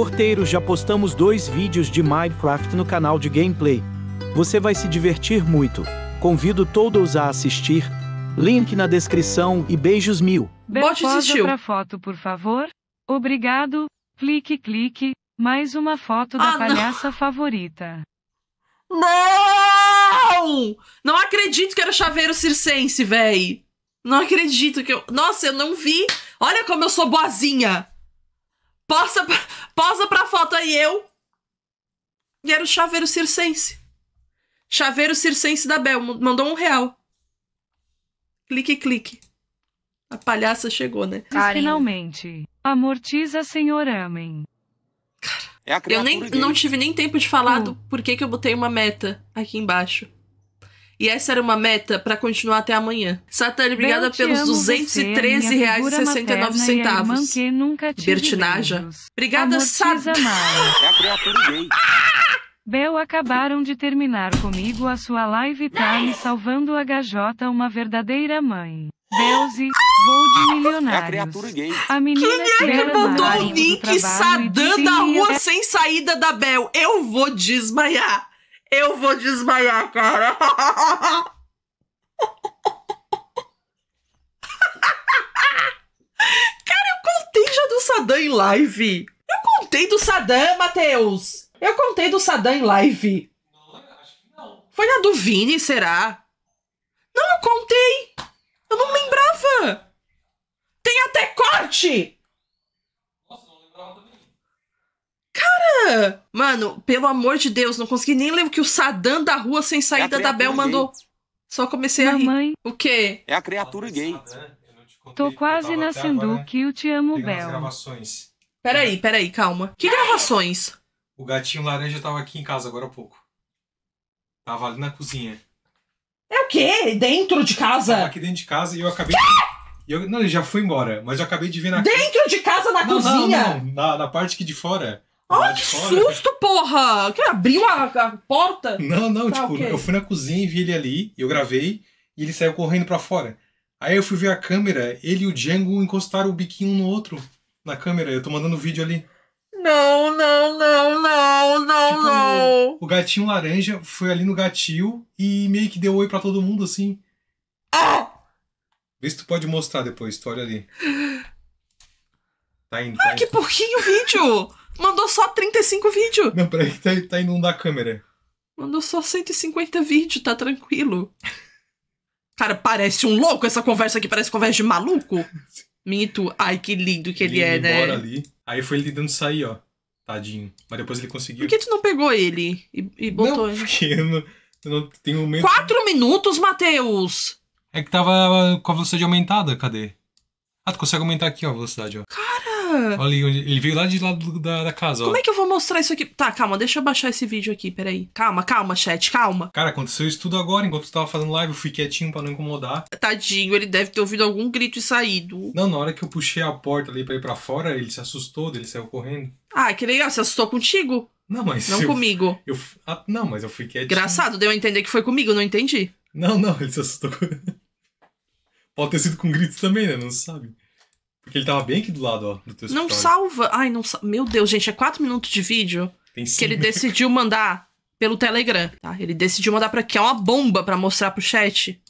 Porteiros, já postamos dois vídeos de Minecraft no canal de gameplay. Você vai se divertir muito. Convido todos a assistir. Link na descrição e beijos mil. Bote assistiu. Pra foto, por favor. Obrigado. Clique, clique. Mais uma foto da ah, palhaça não. favorita. Não! Não acredito que era chaveiro circense, véi. Não acredito que eu... Nossa, eu não vi. Olha como eu sou boazinha. Posa, posa pra foto aí, eu. E era o chaveiro circense. Chaveiro circense da Bel. Mandou um real. Clique, clique. A palhaça chegou, né? Finalmente. Amortiza, senhor, Cara, é eu nem, não tive nem tempo de falar hum. do porquê que eu botei uma meta aqui embaixo. E essa era uma meta para continuar até amanhã. Satane, obrigada pelos 213 é reais e Bertinaja. Obrigada, Satane. É a criatura gay. Bel acabaram de terminar comigo a sua live tá me salvando a gajota, uma verdadeira mãe. Belze, vou de milionários. É a criatura gay. A menina Quem é que, botou o link Sadã da rua sem saída da Bel? Eu vou desmaiar. Eu vou desmaiar, cara. Sadam em live. Eu contei do Sadam, Matheus. Eu contei do Sadam em live. Foi na do Vini, será? Não, eu contei. Eu não lembrava. Tem até corte. mano, pelo amor de Deus, não consegui nem ler o que o Sadam da rua sem é saída é da Bel mandou. Gay. Só comecei Mamãe, a rir. Mãe, o quê? É a criatura gay. Sadam, Tô quase nascendo agora, que eu te amo, Bel. gravações. Peraí, peraí, calma. Que gravações? O gatinho laranja tava aqui em casa agora há pouco. Tava ali na cozinha. É o quê? Dentro de casa? Tava aqui dentro de casa e eu acabei. De... Eu... Não, ele já foi embora, mas eu acabei de vir na. Dentro de casa, na não, cozinha? Não, não, na, na parte aqui de fora. Ai, que susto, porra! Que abriu a, a porta? Não, não, tá, tipo, okay. eu fui na cozinha e vi ele ali, eu gravei, e ele saiu correndo para fora. Aí eu fui ver a câmera, ele e o Django encostaram o biquinho um no outro na câmera. Eu tô mandando o vídeo ali. Não, não, não, não, não, tipo, não. O gatinho laranja foi ali no gatil e meio que deu oi para todo mundo assim. Ah! Vê se tu pode mostrar depois, tu olha ali. Tá indo. Tá ah, que pouquinho vídeo! Mandou só 35 vídeos! Não, peraí, tá, tá indo um da câmera. Mandou só 150 vídeos, tá tranquilo. Cara, parece um louco essa conversa aqui, parece conversa de maluco. Mito, ai que lindo que ele, ele é, né? ali. Aí foi ele tentando sair, ó. Tadinho. Mas depois ele conseguiu. Por que tu não pegou ele e, e botou não, ele? Porque eu não, eu não tenho Quatro minutos, Matheus! É que tava com a velocidade aumentada, cadê? Ah, tu consegue aumentar aqui, ó, a velocidade, ó. Cara! Olha ele veio lá de lado da, da casa, Como ó. é que eu vou mostrar isso aqui? Tá, calma, deixa eu baixar esse vídeo aqui, peraí. Calma, calma, chat, calma. Cara, aconteceu isso tudo agora, enquanto tu tava fazendo live, eu fui quietinho pra não incomodar. Tadinho, ele deve ter ouvido algum grito e saído. Não, na hora que eu puxei a porta ali pra ir pra fora, ele se assustou, ele saiu correndo. Ah, que legal, se assustou contigo? Não, mas. Não eu, comigo. Eu, ah, não, mas eu fui quietinho. Engraçado, deu a entender que foi comigo, não entendi. Não, não, ele se assustou. Pode ter sido com gritos também, né? Não sabe. Porque ele tava bem aqui do lado, ó, do teu Não escritório. salva. Ai, não salva. Meu Deus, gente, é quatro minutos de vídeo Tem que ele decidiu mandar pelo Telegram, tá? Ele decidiu mandar pra aqui, é uma bomba pra mostrar pro chat.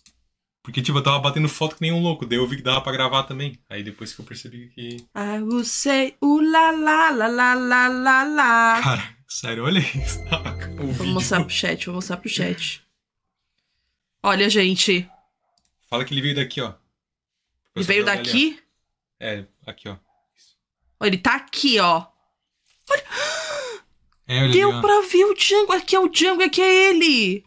Porque, tipo, eu tava batendo foto que nem um louco, daí eu vi que dava pra gravar também. Aí depois que eu percebi que. Ah, você, say la la la la la la Cara, sério, olha isso. o vou vídeo. mostrar pro chat, vou mostrar pro chat. Olha, gente. Fala que ele veio daqui, ó. Ele veio daqui? É, aqui, ó. Ó, Ele tá aqui, ó. Olha... É, Deu ali, ó. pra ver o Django. Aqui é o Django, aqui é ele.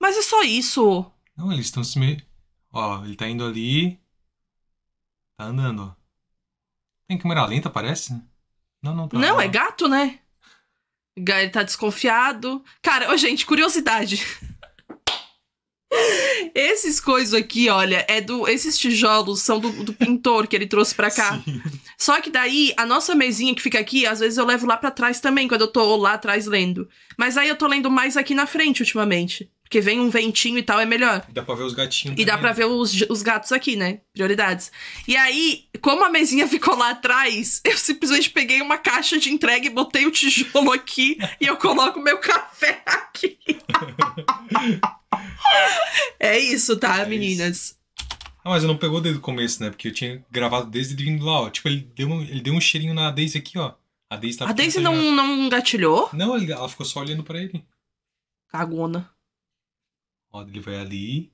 Mas é só isso. Não, eles estão se meio. Ó, ele tá indo ali. Tá andando, ó. Tem câmera lenta, parece? Não, não tá. Não, é gato, né? Ele tá desconfiado. Cara, ô, gente, curiosidade. Esses coisas aqui, olha, é do. Esses tijolos são do, do pintor que ele trouxe pra cá. Sim. Só que daí, a nossa mesinha que fica aqui, às vezes eu levo lá para trás também, quando eu tô lá atrás lendo. Mas aí eu tô lendo mais aqui na frente ultimamente porque vem um ventinho e tal, é melhor. E dá pra ver os gatinhos. E também, dá pra ver os, os gatos aqui, né? Prioridades. E aí, como a mesinha ficou lá atrás, eu simplesmente peguei uma caixa de entrega e botei o tijolo aqui e eu coloco meu café aqui. é isso, tá, é meninas? Isso. Ah, mas eu não pegou desde o começo, né? Porque eu tinha gravado desde vindo lá, ó. Tipo, ele deu, um, ele deu um cheirinho na Daisy aqui, ó. A Daisy, tá a Daisy não, não gatilhou? Não, ela ficou só olhando para ele. Cagona. Ó, ele vai ali.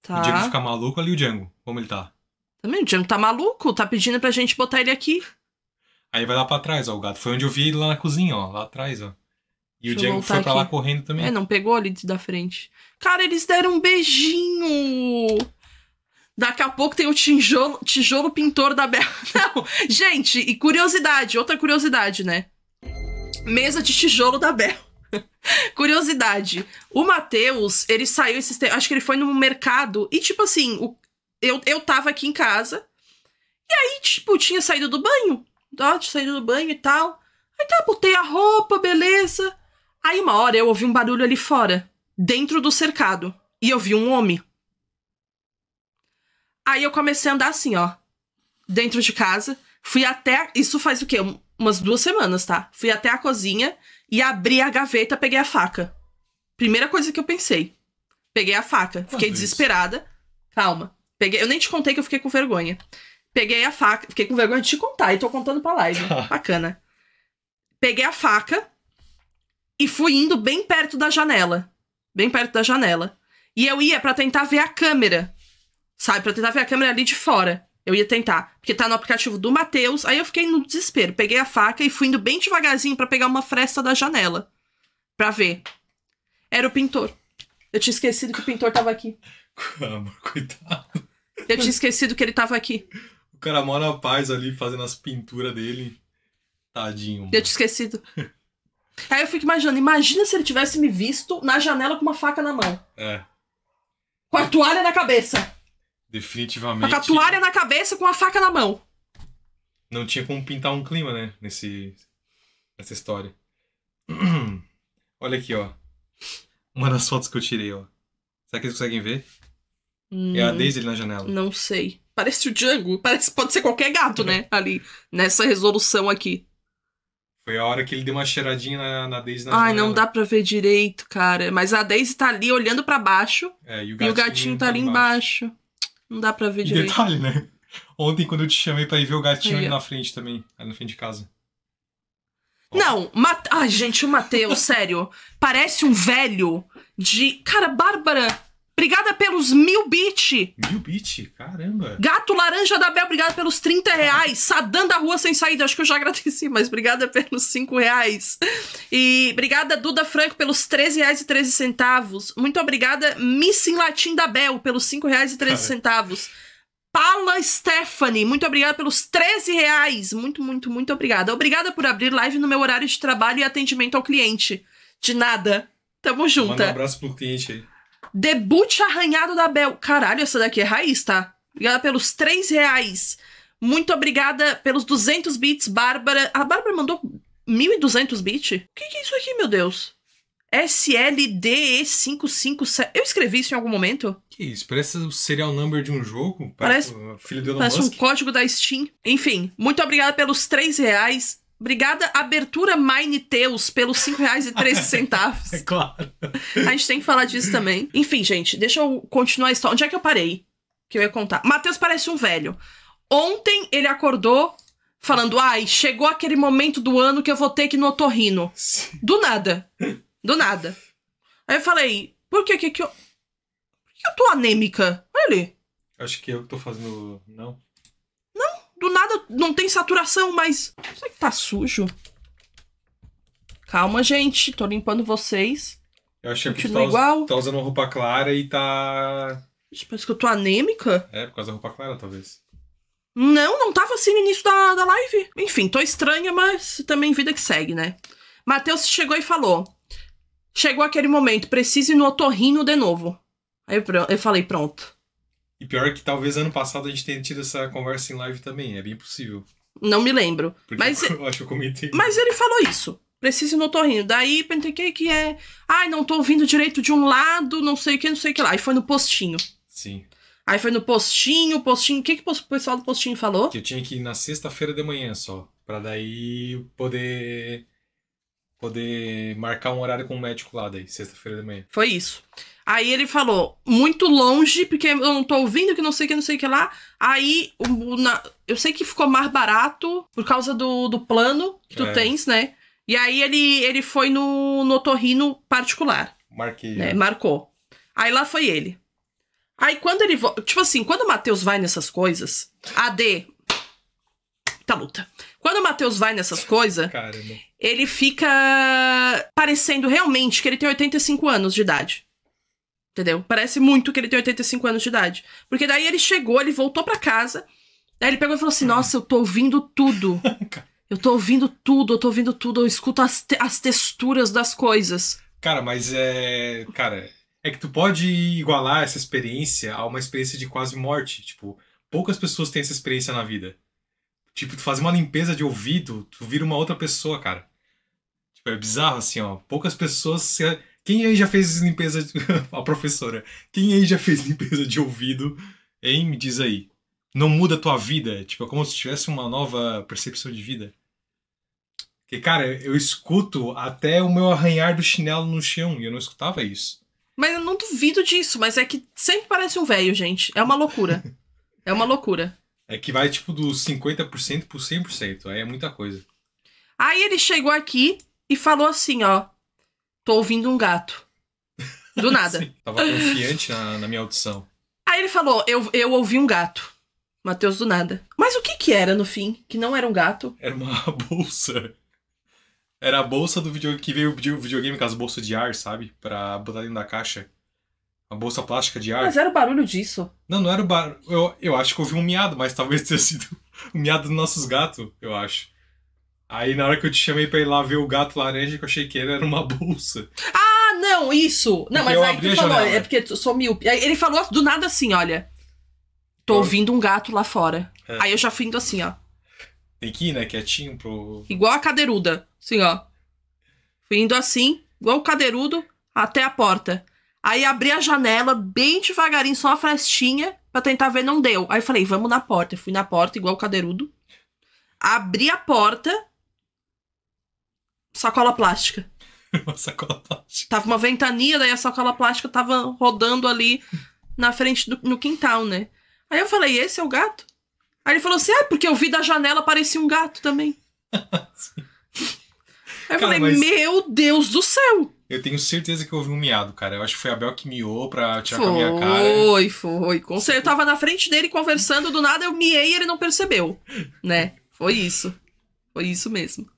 Tá. O Django fica maluco ali, o Django. Como ele tá? Também, o Django tá maluco, tá pedindo pra gente botar ele aqui. Aí vai lá pra trás, ó, o gato. Foi onde eu vi ele lá na cozinha, ó, lá atrás, ó. E Deixa o Django foi pra lá correndo também. É, não pegou ali da frente. Cara, eles deram um beijinho! Daqui a pouco tem o tijolo, tijolo pintor da Bela. Não, gente, e curiosidade, outra curiosidade, né? Mesa de tijolo da Bela. Curiosidade. O Matheus, ele saiu esses tempos. Acho que ele foi no mercado. E, tipo assim, o, eu, eu tava aqui em casa. E aí, tipo, tinha saído do banho. Ó, tinha saído do banho e tal. Aí tá, botei a roupa, beleza. Aí uma hora eu ouvi um barulho ali fora, dentro do cercado. E eu vi um homem. Aí eu comecei a andar assim, ó. Dentro de casa. Fui até. Isso faz o quê? Umas duas semanas, tá? Fui até a cozinha e abri a gaveta, peguei a faca. Primeira coisa que eu pensei. Peguei a faca. Fiquei é desesperada. Isso. Calma. Peguei, eu nem te contei que eu fiquei com vergonha. Peguei a faca. Fiquei com vergonha de te contar e tô contando pra live. Bacana. Peguei a faca e fui indo bem perto da janela. Bem perto da janela. E eu ia para tentar ver a câmera. Sabe? Pra tentar ver a câmera ali de fora. Eu ia tentar, porque tá no aplicativo do Matheus. Aí eu fiquei no desespero. Peguei a faca e fui indo bem devagarzinho para pegar uma fresta da janela. para ver. Era o pintor. Eu tinha esquecido que o pintor tava aqui. Amor, coitado. Eu tinha esquecido que ele tava aqui. O cara mora na paz ali, fazendo as pinturas dele. Tadinho. Mano. Eu tinha esquecido. Aí eu fico imaginando, imagina se ele tivesse me visto na janela com uma faca na mão. É. Com a toalha na cabeça. Definitivamente. a tatuária na cabeça com a faca na mão. Não tinha como pintar um clima, né? Nesse, nessa história. Olha aqui, ó. Uma das fotos que eu tirei, ó. Será que eles conseguem ver? Hum, é a hum, Daisy na janela. Não sei. Parece o Django. Parece, pode ser qualquer gato, né? É. Ali. Nessa resolução aqui. Foi a hora que ele deu uma cheiradinha na, na Daisy na Ai, janela. não dá pra ver direito, cara. Mas a Daisy tá ali olhando para baixo. É, e o gatinho, e o gatinho tá, tá ali embaixo. embaixo. Não dá pra ver direito. Detalhe, né? Ontem, quando eu te chamei pra ir ver o gatinho Aí, ali na frente também, ali na frente de casa. Não, Mate... Ai, gente, o Matheus, sério. Parece um velho de. Cara, Bárbara. Obrigada pelos mil bit. Mil bit? Caramba. Gato Laranja da Bel, obrigada pelos 30 reais. Sadam da Rua Sem Saída, acho que eu já agradeci, mas obrigada pelos 5 reais. E obrigada Duda Franco pelos 13 reais e 13 centavos. Muito obrigada Miss em Latim da Bel pelos 5 reais e 13 centavos. Paula Stephanie, muito obrigada pelos 13 reais. Muito, muito, muito obrigada. Obrigada por abrir live no meu horário de trabalho e atendimento ao cliente. De nada. Tamo junto. Manda um abraço pro cliente aí. Debut arranhado da Bel. Caralho, essa daqui é raiz, tá? Obrigada pelos 3 reais. Muito obrigada pelos 200 bits, Bárbara. A Bárbara mandou 1.200 bits? O que, que é isso aqui, meu Deus? SLDE557. Eu escrevi isso em algum momento? Que isso? Parece o serial number de um jogo? Parece, parece, filho do Elon parece Musk. um código da Steam. Enfim, muito obrigada pelos 3 reais. Obrigada, abertura Mine Teus, pelos 5 reais e 13 centavos. é claro. A gente tem que falar disso também. Enfim, gente, deixa eu continuar a história. Onde é que eu parei? Que eu ia contar. Matheus parece um velho. Ontem ele acordou falando, ai, chegou aquele momento do ano que eu vou ter que ir no otorrino. Sim. Do nada. Do nada. Aí eu falei, por que que, eu... Por que eu tô anêmica? Olha ali. Acho que eu que tô fazendo... Não. Do nada não tem saturação, mas. Será que tá sujo? Calma, gente. Tô limpando vocês. Eu achei que tá, igual. tá usando roupa clara e tá. Ixi, parece que eu tô anêmica. É, por causa da roupa clara, talvez. Não, não tava assim no início da, da live. Enfim, tô estranha, mas também vida que segue, né? Matheus chegou e falou: Chegou aquele momento, preciso ir no otorrino de novo. Aí eu falei: Pronto. E pior que talvez ano passado a gente tenha tido essa conversa em live também, é bem possível. Não me lembro. Porque mas, eu, eu acho que eu comentei. Mas ele falou isso. Preciso no torrinho. Daí perguntei que que é. Ai, não tô ouvindo direito de um lado, não sei o que, não sei o que lá. Aí foi no postinho. Sim. Aí foi no postinho, postinho. O que, que o pessoal do postinho falou? Que eu tinha que ir na sexta-feira de manhã só. Pra daí poder. Poder marcar um horário com o médico lá, daí, sexta-feira de manhã. Foi isso. Aí ele falou, muito longe, porque eu não tô ouvindo, que não sei o que, não sei o que lá. Aí, o, na, eu sei que ficou mais barato por causa do, do plano que tu é. tens, né? E aí ele, ele foi no, no torrino particular. Marquei. Né? Marcou. Aí lá foi ele. Aí quando ele. Tipo assim, quando o Matheus vai nessas coisas. AD. Tá luta. Quando o Matheus vai nessas coisas, ele fica parecendo realmente que ele tem 85 anos de idade. Entendeu? Parece muito que ele tem 85 anos de idade. Porque daí ele chegou, ele voltou para casa, daí ele pegou e falou assim: Nossa, eu tô ouvindo tudo. Eu tô ouvindo tudo, eu tô ouvindo tudo, eu escuto as, te as texturas das coisas. Cara, mas é. Cara, é que tu pode igualar essa experiência a uma experiência de quase morte. Tipo, poucas pessoas têm essa experiência na vida. Tipo, tu faz uma limpeza de ouvido, tu vira uma outra pessoa, cara. Tipo, é bizarro, assim, ó. Poucas pessoas. Se quem aí já fez limpeza de... a professora? Quem aí já fez limpeza de ouvido? Hein? Me diz aí. Não muda a tua vida? Tipo, é como se tivesse uma nova percepção de vida. Porque, cara, eu escuto até o meu arranhar do chinelo no chão e eu não escutava isso. Mas eu não duvido disso, mas é que sempre parece um velho, gente. É uma loucura. é uma loucura. É que vai tipo dos 50% pro 100%. Aí é muita coisa. Aí ele chegou aqui e falou assim, ó tô ouvindo um gato. Do nada. Sim, tava confiante na, na, minha audição. Aí ele falou, eu, eu ouvi um gato. Matheus do nada. Mas o que que era no fim? Que não era um gato? Era uma bolsa. Era a bolsa do videogame que veio o videogame com as bolsas de ar, sabe? Pra botar dentro da caixa. Uma bolsa plástica de ar. Mas era o barulho disso. Não, não era o barulho. Eu, eu acho que ouvi um miado, mas talvez tenha sido o miado dos nossos gatos, eu acho. Aí na hora que eu te chamei pra ir lá ver o gato laranja, que eu achei que ele era uma bolsa. Ah, não, isso! Não, porque mas aí tu falou, é porque tu sou míope. Ele falou do nada assim, olha. Tô ouvindo um gato lá fora. É. Aí eu já fui indo assim, ó. Tem que ir, né? Quietinho pro. Igual a cadeiruda. Assim, ó. Fui indo assim, igual o cadeirudo, até a porta. Aí abri a janela bem devagarinho, só uma frestinha, pra tentar ver, não deu. Aí falei, vamos na porta. Eu fui na porta, igual o cadeirudo. Abri a porta, sacola plástica. uma sacola plástica. Tava uma ventania, daí a sacola plástica tava rodando ali na frente do no quintal, né? Aí eu falei, esse é o gato? Aí ele falou assim, ah, porque eu vi da janela, parecia um gato também. Aí eu cara, falei, mas... meu Deus do céu! Eu tenho certeza que eu ouvi um miado, cara. Eu acho que foi a Bel que miou pra tirar foi, com a minha cara. Foi, foi. Com certeza. Eu tava na frente dele conversando, do nada eu miei e ele não percebeu, né? Foi isso. Foi isso mesmo.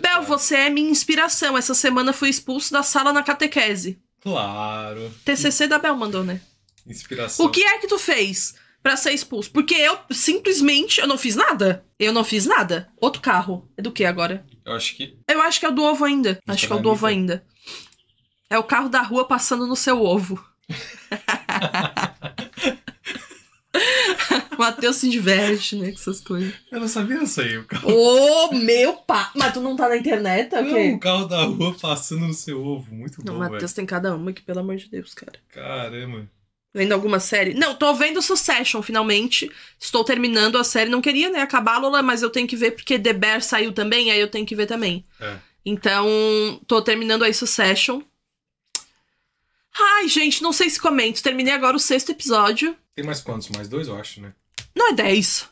Bel, você é minha inspiração. Essa semana fui expulso da sala na catequese. Claro. TCC da Bel mandou, né? Inspiração. O que é que tu fez para ser expulso? Porque eu simplesmente eu não fiz nada. Eu não fiz nada. Outro carro. É do que agora? Eu acho que. Eu acho que é o do ovo ainda. Isso acho que é, é o do ovo ainda. É o carro da rua passando no seu ovo. o Matheus se diverte, né, com essas coisas. Eu não sabia isso aí. O carro... Ô, oh, meu pai! Mas tu não tá na internet, ok? Tá, não, o, carro da rua passando no seu ovo. Muito bom. bom, Matheus tem cada uma que, pelo amor de Deus, cara. Caramba. Vendo alguma série? Não, tô vendo Succession, finalmente. Estou terminando a série. Não queria, né, acabar, Lola, mas eu tenho que ver porque The Bear saiu também, aí eu tenho que ver também. É. Então, tô terminando aí Succession. Ai, gente, não sei se comento. Terminei agora o sexto episódio. Tem mais quantos? Mais dois, eu acho, né? Não é dez.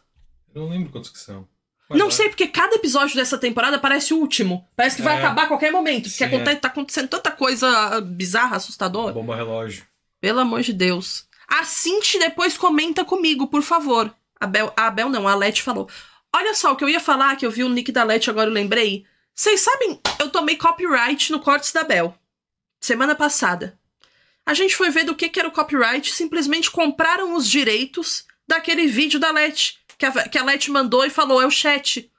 Eu não lembro quantos que são. não sei, porque cada episódio dessa temporada parece o último. Parece que vai é. acabar a qualquer momento. Porque Sim, acontece, é. tá acontecendo tanta coisa bizarra, assustadora. Bomba relógio. Pelo amor de Deus. A Cinti depois comenta comigo, por favor. A Bel, a Bel não, a Leti falou. Olha só, o que eu ia falar, que eu vi o nick da Leti agora e lembrei. Vocês sabem, eu tomei copyright no Cortes da Bel. Semana passada a gente foi ver do que, que era o copyright, simplesmente compraram os direitos daquele vídeo da Let, que a, que a Let mandou e falou, é o chat.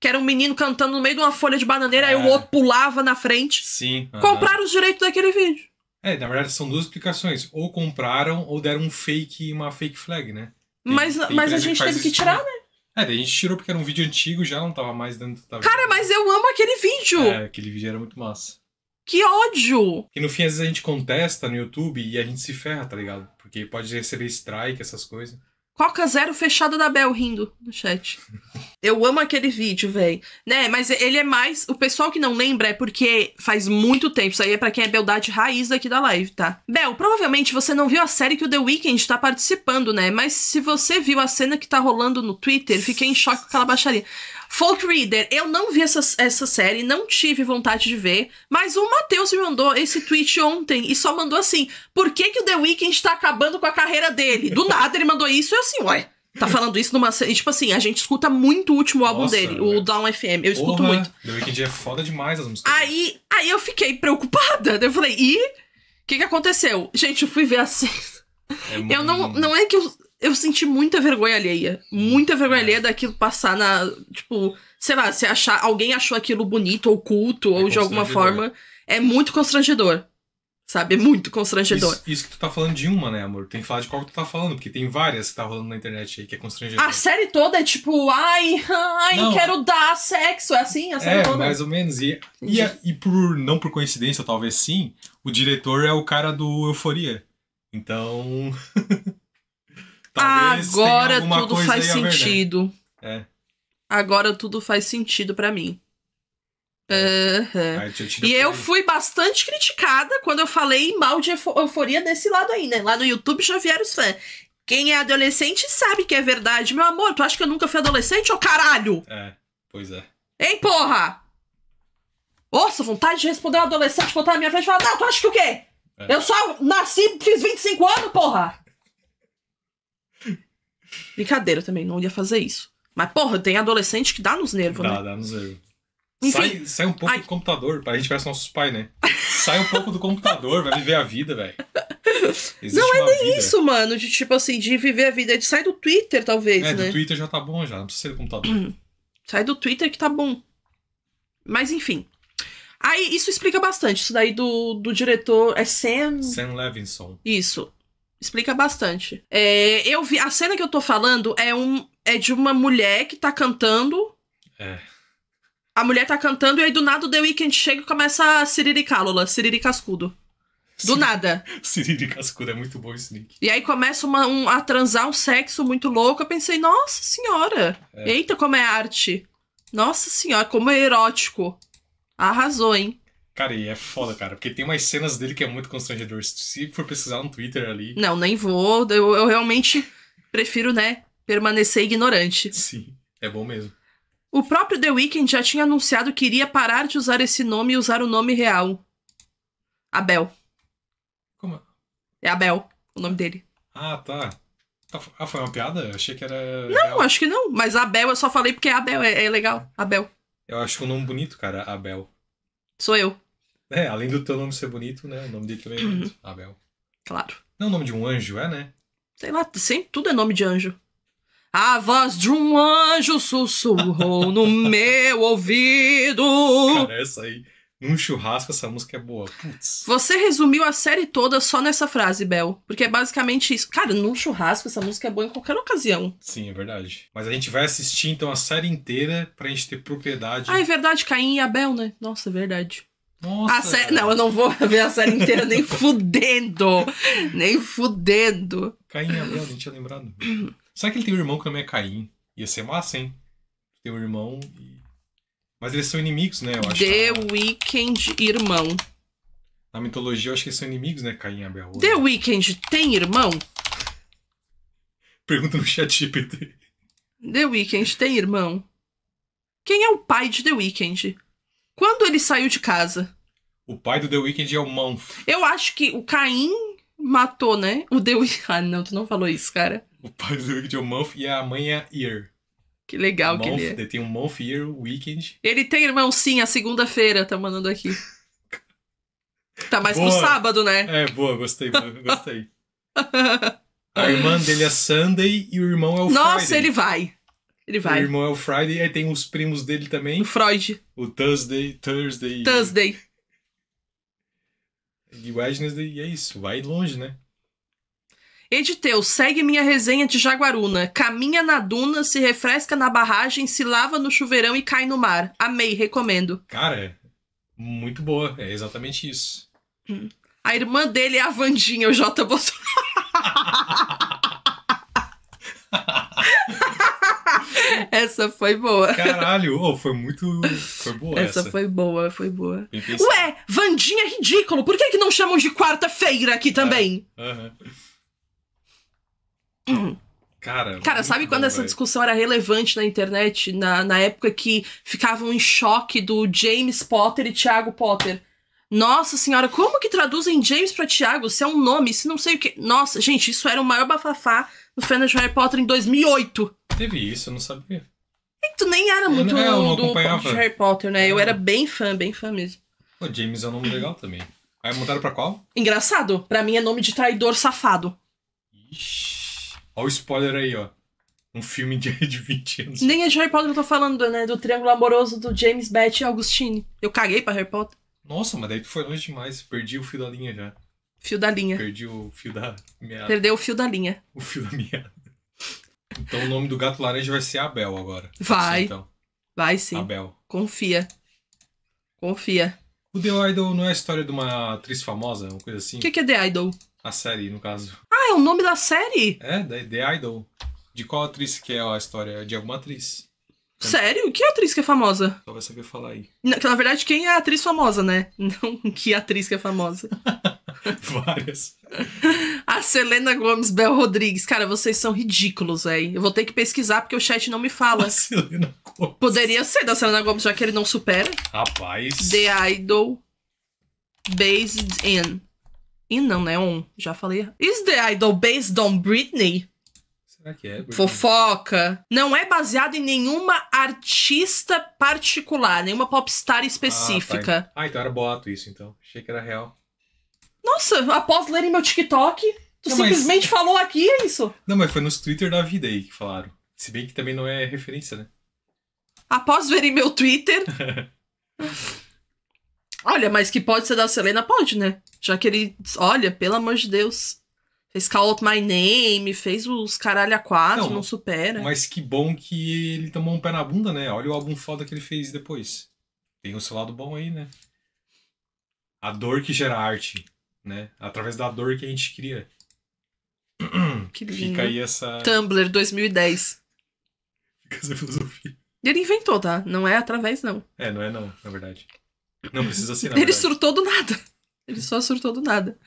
Que era um menino cantando no meio de uma folha de bananeira, é. aí o outro pulava na frente. Sim. Uh -huh. Compraram os direitos daquele vídeo. É, na verdade são duas explicações. Ou compraram ou deram um fake, uma fake flag, né? Tem, mas tem mas a gente teve que tirar, tipo. né? É, daí a gente tirou porque era um vídeo antigo, já não tava mais dando. Tava... Cara, mas eu amo aquele vídeo! É, aquele vídeo era muito massa. Que ódio! Que no fim, às vezes, a gente contesta no YouTube e a gente se ferra, tá ligado? Porque pode receber strike, essas coisas. Coca Zero fechada da Bel rindo no chat. Eu amo aquele vídeo, velho. Né, mas ele é mais. O pessoal que não lembra é porque faz muito tempo. Isso aí é pra quem é beldade raiz daqui da live, tá? Bel, provavelmente você não viu a série que o The Weeknd tá participando, né? Mas se você viu a cena que tá rolando no Twitter, fiquei em choque com aquela baixaria. Folk Reader, eu não vi essa, essa série, não tive vontade de ver, mas o Matheus me mandou esse tweet ontem e só mandou assim: por que, que o The Weeknd está acabando com a carreira dele? Do nada ele mandou isso e eu assim, ué. Tá falando isso numa. E, tipo assim, a gente escuta muito o último álbum Nossa, dele, o Down FM. Eu Porra, escuto muito. The Weeknd é foda demais as músicas. Aí, aí eu fiquei preocupada. Eu falei, e? O que, que aconteceu? Gente, eu fui ver assim. É eu não. Não é que eu eu senti muita vergonha alheia. Muita vergonha é. alheia daquilo passar na. Tipo, sei lá, se achar, alguém achou aquilo bonito, ou culto, é ou de alguma forma. É muito constrangedor. Sabe? É muito constrangedor. Isso, isso, que tu tá falando de uma, né, amor? Tem que falar de qual que tu tá falando, porque tem várias que tá rolando na internet aí que é constrangedor. A série toda é tipo, ai, ai, não. quero dar sexo. É assim? A série é, toda. mais ou menos. E, e, é, e por, não por coincidência, talvez sim, o diretor é o cara do Euforia. Então. Talvez Agora tudo faz né? sentido. É. Agora tudo faz sentido para mim. Uhum. e eu fui bastante criticada quando eu falei mal de euforia desse lado aí, né? Lá no YouTube já vieram os fãs. Quem é adolescente sabe que é verdade. Meu amor, tu acha que eu nunca fui adolescente, ô caralho? É, pois é. Hein, porra? Nossa, vontade de responder um adolescente botar na minha frente e falar, não, tu acha que o quê? É. Eu só nasci, fiz 25 anos, porra! Brincadeira também, não ia fazer isso. Mas, porra, tem adolescente que dá nos nervos, dá, né? Dá nos nervos. Enfim, sai, sai um pouco ai. do computador, pra gente parece nossos pais, né? Sai um pouco do computador, vai viver a vida, velho. Não é nem vida. isso, mano, de tipo assim, de viver a vida. É de sai do Twitter, talvez, é, né? do Twitter já tá bom já, não precisa ser do computador. Hum. Sai do Twitter que tá bom. Mas enfim. Aí isso explica bastante, isso daí do, do diretor. É Sam. Sam Levinson. Isso explica bastante. É, eu vi. A cena que eu tô falando é, um, é de uma mulher que tá cantando. É. A mulher tá cantando e aí do nada o The Weeknd chega e começa a siriricálula, siriricascudo. Do Sim. nada. Siriricascudo, é muito bom esse nick. E aí começa uma, um, a transar um sexo muito louco. Eu pensei, nossa senhora, é. eita como é arte. Nossa senhora, como é erótico. Arrasou, hein? Cara, e é foda, cara, porque tem umas cenas dele que é muito constrangedor. Se for pesquisar no Twitter ali. Não, nem vou. Eu, eu realmente prefiro, né, permanecer ignorante. Sim, é bom mesmo. O próprio The Weeknd já tinha anunciado que iria parar de usar esse nome e usar o nome real. Abel. Como? É, é Abel, o nome dele. Ah, tá. tá ah, foi uma piada? Eu achei que era. Não, real. acho que não. Mas Abel, eu só falei porque é Abel, é, é legal. Abel. Eu acho um nome bonito, cara, Abel. Sou eu. É, além do teu nome ser bonito, né? O nome dele também é uhum. bonito. Uhum. Abel. Claro. Não é o nome de um anjo, é, né? Sei lá, sempre tudo é nome de anjo. A voz de um anjo sussurrou no meu ouvido. Cara, essa aí. Num churrasco, essa música é boa. Putz. Você resumiu a série toda só nessa frase, Bel. Porque é basicamente isso. Cara, num churrasco, essa música é boa em qualquer ocasião. Sim, é verdade. Mas a gente vai assistir, então, a série inteira pra gente ter propriedade. Ah, é verdade, Caim e Abel, né? Nossa, é verdade. Nossa. Não, eu não vou ver a série inteira nem fudendo. Nem fudendo. Caim é e Abel, não tinha lembrado. Será que ele tem um irmão que também é Caim? Ia ser massa, hein? Tem um irmão e... Mas eles são inimigos, né? Eu acho The que... Tá- Weekend Irmão. Na mitologia, eu acho que eles são inimigos, né? Caim e Abel. The Weekend tem irmão? Pergunta no chat GPT. The Weekend tem irmão? Quem é o pai de The Weekend? Quando ele saiu de casa? O pai do The Weeknd é o Mão. Eu acho que o Caim matou, né? O The Weeknd. Ah, não, tu não falou isso, cara. O pai do The Weeknd é o Month e a mãe é a Ear. Que legal que ele é. Ele tem um Month, Ear, Weekend. Ele tem irmão, sim, a segunda-feira, tá mandando aqui. Tá mais boa. pro sábado, né? É, boa, gostei, gostei. a irmã dele é Sunday e o irmão é o Nossa, Friday. ele vai. Ele vai. O irmão é o Friday, aí tem os primos dele também. O Freud. O Thursday, Thursday. Thursday. E Wednesday, e é isso, vai longe, né? Editeu, segue minha resenha de Jaguaruna. Caminha na duna, se refresca na barragem, se lava no chuveirão e cai no mar. Amei, recomendo. Cara, é muito boa, é exatamente isso. Hum. A irmã dele é a Vandinha, o J. Bolsonaro. essa foi boa. Caralho, oh, foi muito. Foi boa essa. Essa foi boa, foi boa. Ué, Vandinha é ridículo! Por que, que não chamam de quarta-feira aqui também? É, uhum. Cara, é Cara sabe quando bom, essa véio. discussão era relevante na internet? Na, na época que ficavam em choque do James Potter e thiago Potter. Nossa senhora, como que traduzem James para thiago Se é um nome, se não sei o que. Nossa, gente, isso era o maior bafafá do fandom de Harry Potter em 2008. Teve isso, eu não sabia. É e tu nem era muito é, eu não do de Harry Potter, né? Eu é. era bem fã, bem fã mesmo. O James é um nome legal também. Aí mudaram pra qual? Engraçado. Pra mim é nome de traidor safado. Ixi. Olha o spoiler aí, ó. Um filme de, de 20 anos. Nem é de Harry Potter que eu tô falando, né? Do triângulo amoroso do James, Beth e Augustine. Eu caguei pra Harry Potter. Nossa, mas daí tu foi longe demais. Perdi o fio da linha já. Fio da linha. Perdi o fio da meada. Perdeu o fio da linha. O fio da meada. Então o nome do gato laranja vai ser Abel agora. Vai. então. Vai sim. Abel. Confia. Confia. O The Idol não é a história de uma atriz famosa, uma coisa assim? O que, que, é The Idol? A série, no caso. Ah, é o nome da série? É, The Idol. De qual atriz que é a história? De alguma atriz. Sério? Que atriz que é famosa? Só vai saber falar aí. Na, na verdade, quem é a atriz famosa, né? Não que atriz que é famosa. Várias. A Selena Gomes Bel Rodrigues. Cara, vocês são ridículos, velho. Eu vou ter que pesquisar porque o chat não me fala. A Selena Gomes. Poderia ser da Selena Gomes, já que ele não supera. Rapaz. The Idol Based in. In não, né? On. Já falei. Is The Idol based on Britney? Será que é? Britney? Fofoca. Não é baseado em nenhuma artista particular, nenhuma popstar específica. Ah, tá. ah então era boato isso, então. Achei que era real. Nossa, após lerem meu TikTok, tu não, simplesmente mas... falou aqui, é isso? Não, mas foi nos Twitter da vida aí que falaram. Se bem que também não é referência, né? Após verem meu Twitter. olha, mas que pode ser da Selena, pode, né? Já que ele. Olha, pelo amor de Deus. Fez Call Out My Name, fez os caralho a quatro, não, não supera. Mas que bom que ele tomou um pé na bunda, né? Olha o álbum foda que ele fez depois. Tem o seu lado bom aí, né? A dor que gera arte né? Através da dor que a gente cria. Que lindo. Fica aí essa. Tumblr 2010. Fica essa filosofia. Ele inventou, tá? Não é através, não. É, não é não, na verdade. Não precisa ser Ele verdade. surtou do nada. Ele só surtou do nada.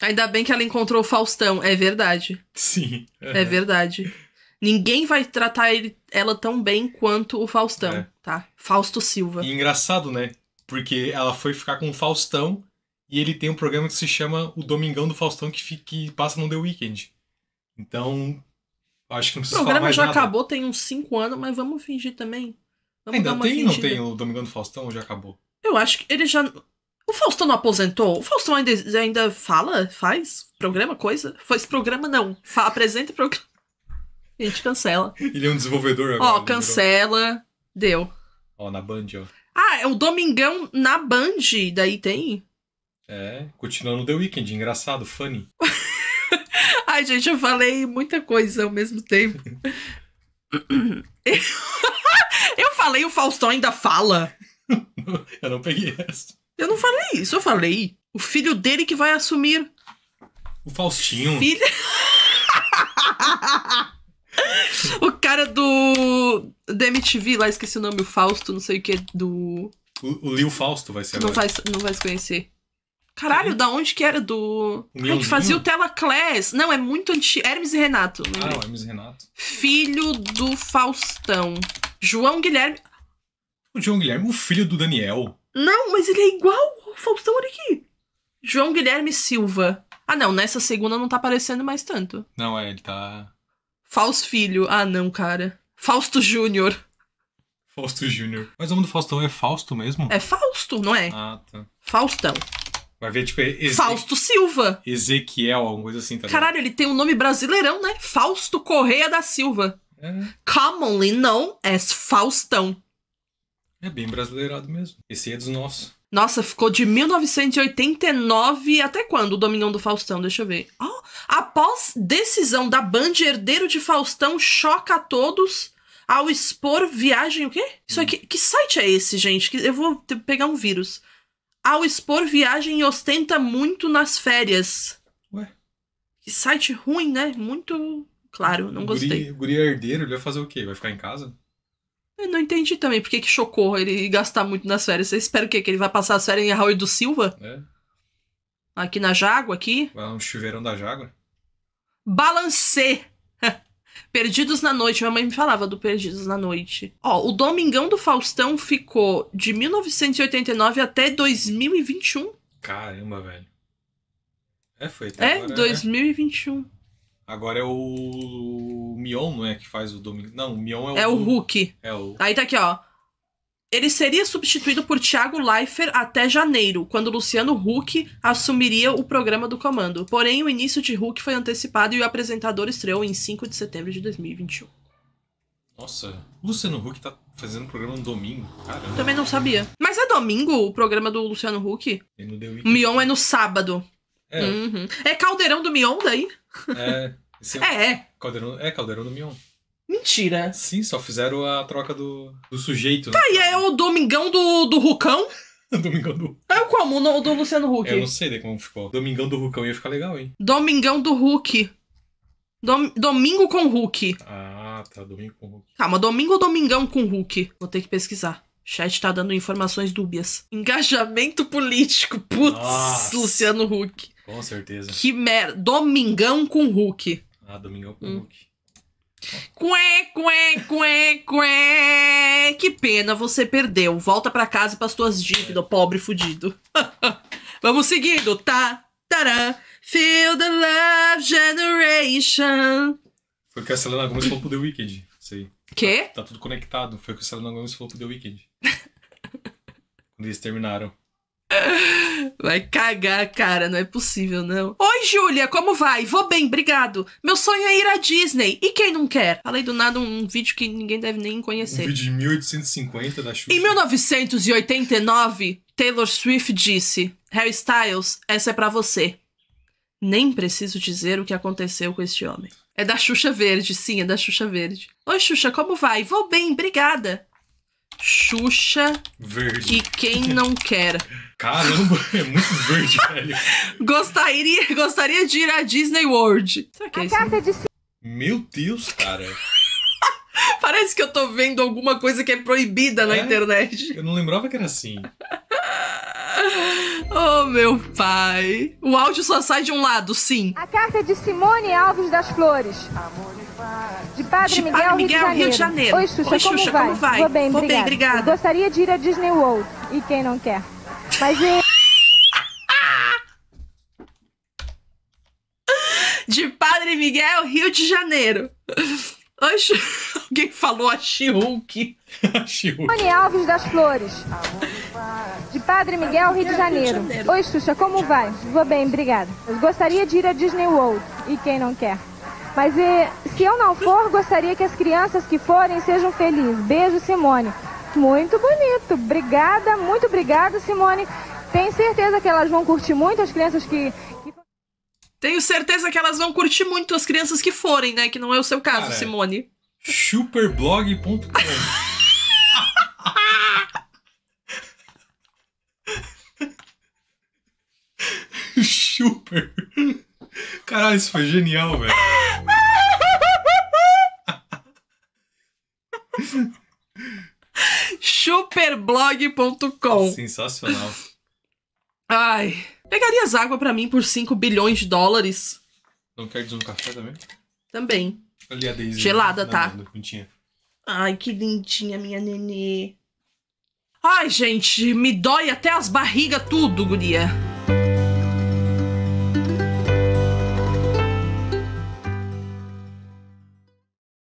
Ainda bem que ela encontrou o Faustão. É verdade. Sim. É verdade. Ninguém vai tratar ele, ela tão bem quanto o Faustão, é. tá? Fausto Silva. E engraçado, né? Porque ela foi ficar com o Faustão e ele tem um programa que se chama O Domingão do Faustão, que, fica, que passa no The Weekend. Então, acho que não precisa falar O programa já acabou, tem uns 5 anos, mas vamos fingir também. Vamos Ainda tem, fingida. não tem o Domingão do Faustão ou já acabou? Eu acho que ele já... O Faustão não aposentou? O Faustão ainda, ainda fala? Faz? Programa? Coisa? Faz programa? Não. Fa apresenta programa. A gente cancela. Ele é um desenvolvedor agora. Ó, cancela. Deu. Ó, na Band, ó. Ah, é o Domingão na Band. Daí tem? É, continuando The Weeknd, engraçado, funny. Ai, gente, eu falei muita coisa ao mesmo tempo. eu falei, o Faustão ainda fala. eu não peguei essa. Eu não falei isso, eu falei. O filho dele que vai assumir. O Faustinho. Filho... o cara do. Da MTV, lá esqueci o nome, o Fausto, não sei o que, do. O, o Lil Fausto vai ser não agora. Vai, não vai se conhecer. Caralho, uhum. da onde que era? Do. Ai, que fazia o Tela Class. Não, é muito antigo. Hermes e Renato. Né? Ah, o Hermes e Renato. Filho do Faustão. João Guilherme. O João Guilherme, o filho do Daniel. Não, mas ele é igual ao Faustão, olha aqui. João Guilherme Silva. Ah, não, nessa segunda não tá aparecendo mais tanto. Não, é, ele tá. Fausto Filho. Ah, não, cara. Fausto Júnior. Fausto Júnior. Mas o nome do Faustão é Fausto mesmo? É Fausto, não é? Ah, tá. Faustão. Vai ver, tipo. Eze... Fausto Silva. Ezequiel, alguma coisa assim, tá Caralho, ele tem um nome brasileirão, né? Fausto Correia da Silva. É. Commonly known as Faustão. É bem brasileirado mesmo. Esse é dos nossos. Nossa, ficou de 1989 até quando o Domingão do Faustão? Deixa eu ver. Oh, após decisão da Band, herdeiro de Faustão choca a todos ao expor viagem. O quê? Isso aqui. Hum. Que site é esse, gente? Eu vou pegar um vírus ao expor viagem ostenta muito nas férias. Ué? Que site ruim, né? Muito claro, não o gostei. Guri, o guri é herdeiro, ele vai fazer o quê? Vai ficar em casa? Eu não entendi também por que, que chocou ele gastar muito nas férias. Você espera o quê? Que ele vai passar as férias em Raul do Silva? É. Aqui na Jágua, aqui? Vai um chuveirão da Jágua? Balancê! Perdidos na Noite, minha mãe me falava do Perdidos na Noite. Ó, o Domingão do Faustão ficou de 1989 até 2021. Caramba, velho. É, foi até É, agora, 2021. Né? Agora é o... o Mion, não é? Que faz o Domingão. Não, o Mion é o. É o Hulk. É o... Aí tá aqui, ó. Ele seria substituído por Thiago Leifert até janeiro, quando Luciano Huck assumiria o programa do comando. Porém, o início de Huck foi antecipado e o apresentador estreou em 5 de setembro de 2021. Nossa, Luciano Huck tá fazendo programa no domingo, caramba. Também não sabia. Mas é domingo o programa do Luciano Huck? É Mion é no sábado. É. Uhum. É caldeirão do Mion daí? É. É, é, é. Caldeirão, é caldeirão do Mion. Mentira. Sim, só fizeram a troca do, do sujeito. Né? Tá, né? e é o Domingão do, do Rucão? Domingão do Hulk. É como? O do, do Luciano Huck? Eu não sei de como ficou. Domingão do Rucão ia ficar legal, hein? Domingão do Huck. Dom, domingo com Huck. Ah, tá. Domingo com Huck. Calma, domingo ou domingão com Huck. Vou ter que pesquisar. O chat tá dando informações dúbias. Engajamento político. Putz, Luciano Huck. Com certeza. Que merda. Domingão com Huck. Ah, domingão com hum. Cué, cué, cué, cué. Que pena, você perdeu. Volta para casa para as tuas dívidas, pobre fudido. Vamos seguindo, tá? Tará. Feel the love generation. Foi o que a Selena Gomez falou pro The Wicked. Isso aí. Quê? Tá, tá tudo conectado. Foi o que a Selena Gomez falou pro The Wicked. Quando eles terminaram. Vai cagar, cara, não é possível, não. Oi, Júlia, como vai? Vou bem, obrigado. Meu sonho é ir à Disney. E quem não quer? Falei do nada um, vídeo que ninguém deve nem conhecer. Um vídeo de 1850 da Xuxa. Em 1989, Taylor Swift disse: Harry Styles, essa é para você. Nem preciso dizer o que aconteceu com este homem. É da Xuxa Verde, sim, é da Xuxa Verde. Oi, Xuxa, como vai? Vou bem, obrigada. Xuxa verde. e quem não quer. Caramba, é muito verde, velho. Gostaria, gostaria de ir à Disney World. Será que é A isso? Carta de... Meu Deus, cara. Parece que eu tô vendo alguma coisa que é proibida é? na internet. Eu não lembrava que era assim. Oh, meu pai. O áudio só sai de um lado, sim. A carta de Simone Alves das Flores. Amores vai. Padre, de Miguel, Padre Miguel, Rio, Rio de Janeiro. Oi, Xuxa, Oi, Xuxa como, vai? como vai? Vou bem, Vou obrigada. bem, obrigada. Gostaria de ir a Disney World. E quem não quer? Mas e... de Padre Miguel, Rio de Janeiro. Oi, Xuxa. Alguém falou a Chihulk. a Chihulk. Tony Alves das Flores. De Padre Miguel, Rio de Janeiro. Oi, Xuxa, como vai? Vou bem, obrigada. Gostaria de ir a Disney World. E quem não quer? Mas e, se eu não for, gostaria que as crianças que forem sejam felizes. Beijo, Simone. Muito bonito. Obrigada, muito obrigada, Simone. Tenho certeza que elas vão curtir muito as crianças que, Tenho certeza que elas vão curtir muito as crianças que forem, né? Que não é o seu caso, Cara, Simone. Superblog.com Super. Caralho, isso foi genial, velho. Superblog.com Sensacional. Ai. Pegarias água para mim por 5 bilhões de dólares? Não quer dizer um café também? Também. Ali a Daisy. Gelada, tá? Ai, que lindinha minha nenê. Ai, gente, me dói até as barrigas tudo, guria.